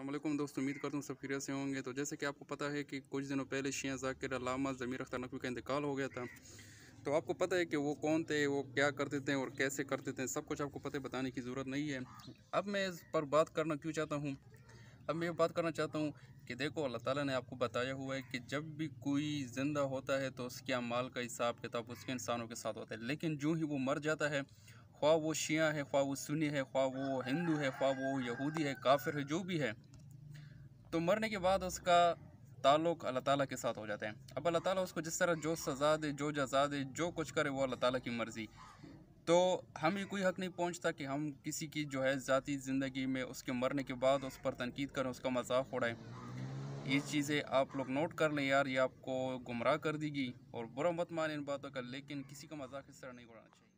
अल्लाम दोस्तों उम्मीद करता हूँ सब फिर से होंगे तो जैसे कि आपको पता है कि कुछ दिनों पहले शिया जाकिर अलामा ज़मीर अख्तर नकवी का इंतकाल हो गया था तो आपको पता है कि वो कौन थे वो क्या करते थे और कैसे करते थे सब कुछ आपको पता बताने की ज़रूरत नहीं है अब मैं इस पर बात करना क्यों चाहता हूँ अब मैं ये बात करना चाहता हूँ कि देखो अल्लाह ताला ने आपको बताया हुआ है कि जब भी कोई ज़िंदा होता है तो उसके अमाल का हिसाब किताब उसके इंसानों के साथ होता है लेकिन जो ही वो मर जाता है ख्वा वो शिया है ख्वा वो सुनी है ख्वा वो हिंदू है ख्वा वो यहूदी है काफिर है जो भी है तो मरने के बाद उसका ताल्लुक अल्लाह ताला के साथ हो जाता है अब अल्लाह ताला उसको जिस तरह जो सज़ा दे जो जजा दे जो कुछ करे वो अल्लाह ताला की मर्ज़ी तो हमें कोई हक नहीं पहुंचता कि हम किसी की जो है ज़ाती ज़िंदगी में उसके मरने के बाद उस पर तनकीद करें उसका मजाक उड़ाएं ये चीज़ें आप लोग नोट कर लें यार ये आपको गुमराह कर देगी और बुरा मत माने इन बातों का लेकिन किसी का मजाक इस तरह नहीं उड़ाना चाहिए